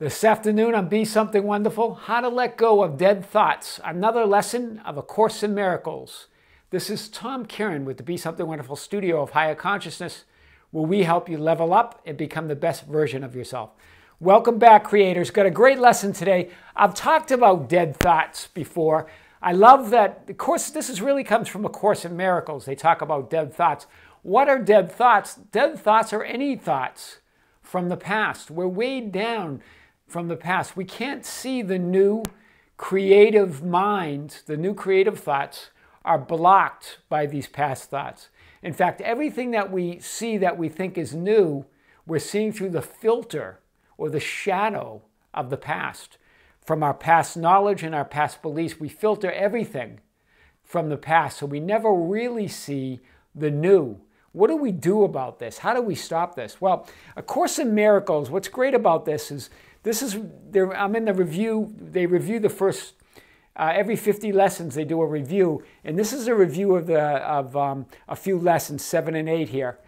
This afternoon on Be Something Wonderful How to Let Go of Dead Thoughts, another lesson of A Course in Miracles. This is Tom Kieran with the Be Something Wonderful studio of Higher Consciousness, where we help you level up and become the best version of yourself. Welcome back, creators. Got a great lesson today. I've talked about dead thoughts before. I love that, of course, this is really comes from A Course in Miracles. They talk about dead thoughts. What are dead thoughts? Dead thoughts are any thoughts from the past. We're weighed down from the past. We can't see the new creative minds, the new creative thoughts are blocked by these past thoughts. In fact, everything that we see that we think is new, we're seeing through the filter or the shadow of the past. From our past knowledge and our past beliefs, we filter everything from the past, so we never really see the new. What do we do about this? How do we stop this? Well, A Course in Miracles, what's great about this is this is, I'm in the review, they review the first, uh, every 50 lessons they do a review, and this is a review of, the, of um, a few lessons, seven and eight here.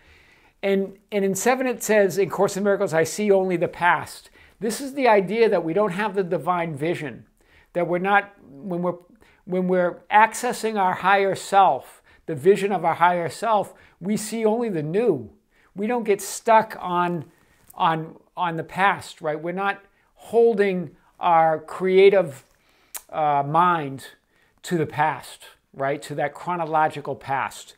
And, and in seven it says, in Course in Miracles, I see only the past. This is the idea that we don't have the divine vision, that we're not, when we're, when we're accessing our higher self, the vision of our higher self, we see only the new. We don't get stuck on on on the past, right? We're not holding our creative uh, mind to the past, right? To that chronological past.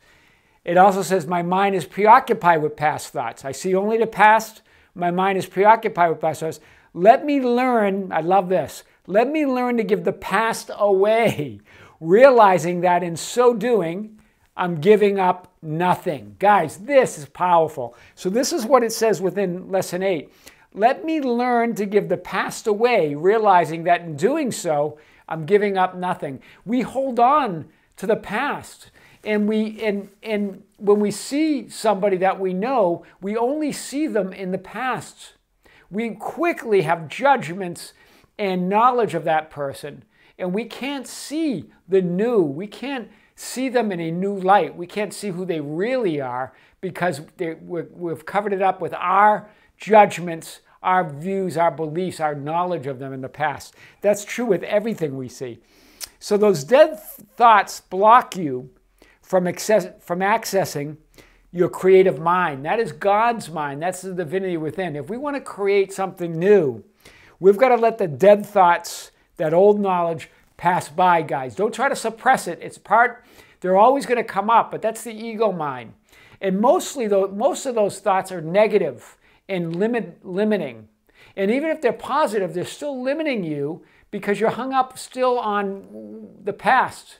It also says, My mind is preoccupied with past thoughts. I see only the past. My mind is preoccupied with past thoughts. Let me learn, I love this, let me learn to give the past away, realizing that in so doing, I'm giving up nothing. Guys, this is powerful. So this is what it says within lesson 8. Let me learn to give the past away, realizing that in doing so, I'm giving up nothing. We hold on to the past. And we and and when we see somebody that we know, we only see them in the past. We quickly have judgments and knowledge of that person. And we can't see the new. We can't see them in a new light. We can't see who they really are because they, we've covered it up with our judgments, our views, our beliefs, our knowledge of them in the past. That's true with everything we see. So those dead thoughts block you from, access, from accessing your creative mind. That is God's mind. That's the divinity within. If we want to create something new, we've got to let the dead thoughts, that old knowledge, pass by, guys. Don't try to suppress it. It's part, they're always going to come up, but that's the ego mind. And mostly, though, most of those thoughts are negative and limit, limiting. And even if they're positive, they're still limiting you because you're hung up still on the past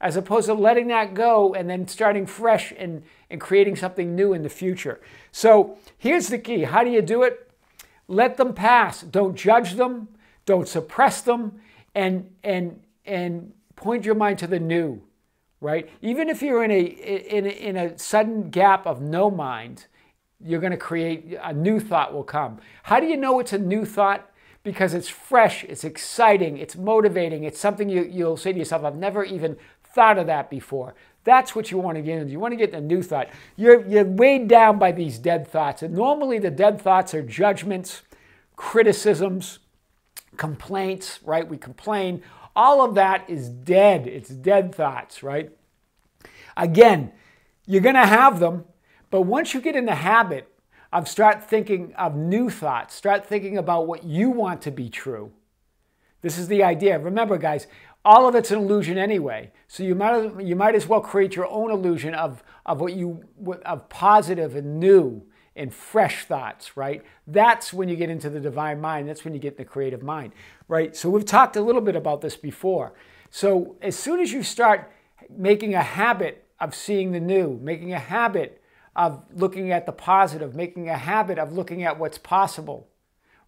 as opposed to letting that go and then starting fresh and, and creating something new in the future. So here's the key. How do you do it? Let them pass. Don't judge them. Don't suppress them and and and point your mind to the new, right? Even if you're in a in a, in a sudden gap of no mind, you're going to create a new thought will come. How do you know it's a new thought? Because it's fresh, it's exciting, it's motivating, it's something you, you'll say to yourself, I've never even thought of that before. That's what you want to get into. You want to get the new thought. You're, you're weighed down by these dead thoughts. And normally the dead thoughts are judgments, criticisms, complaints, right? We complain. All of that is dead. It's dead thoughts, right? Again, you're going to have them, but once you get in the habit of start thinking of new thoughts, start thinking about what you want to be true. This is the idea. Remember, guys, all of it's an illusion anyway. So you might as, you might as well create your own illusion of, of what you of positive and new and fresh thoughts, right? That's when you get into the divine mind. That's when you get the creative mind, right? So we've talked a little bit about this before. So as soon as you start making a habit of seeing the new, making a habit of looking at the positive, making a habit of looking at what's possible,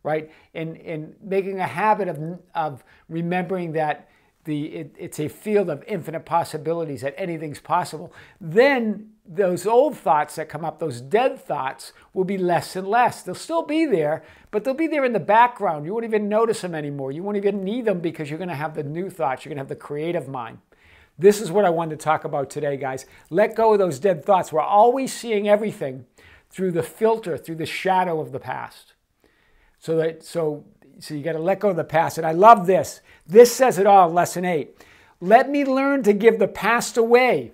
right? And, and making a habit of, of remembering that the, it, it's a field of infinite possibilities, that anything's possible. Then those old thoughts that come up, those dead thoughts, will be less and less. They'll still be there, but they'll be there in the background. You won't even notice them anymore. You won't even need them because you're going to have the new thoughts. You're going to have the creative mind. This is what I wanted to talk about today, guys. Let go of those dead thoughts. We're always seeing everything through the filter, through the shadow of the past. So that so so you got to let go of the past. And I love this. This says it all, lesson 8. Let me learn to give the past away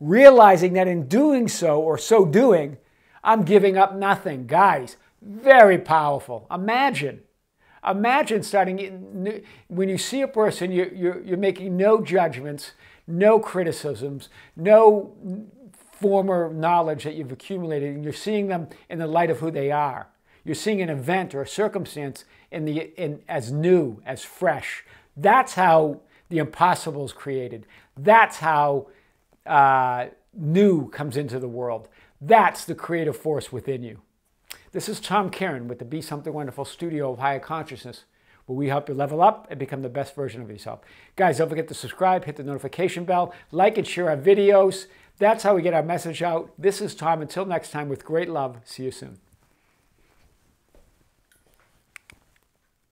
realizing that in doing so or so doing, I'm giving up nothing. Guys, very powerful. Imagine. Imagine starting when you see a person, you're, you're, making no judgments, no criticisms, no former knowledge that you've accumulated, and you're seeing them in the light of who they are. You're seeing an event or a circumstance in the, in, as new, as fresh. That's how the impossible is created. That's how uh, new comes into the world. That's the creative force within you. This is Tom Karen with the Be Something Wonderful Studio of Higher Consciousness, where we help you level up and become the best version of yourself. Guys, don't forget to subscribe, hit the notification bell, like and share our videos. That's how we get our message out. This is Tom. Until next time, with great love, see you soon.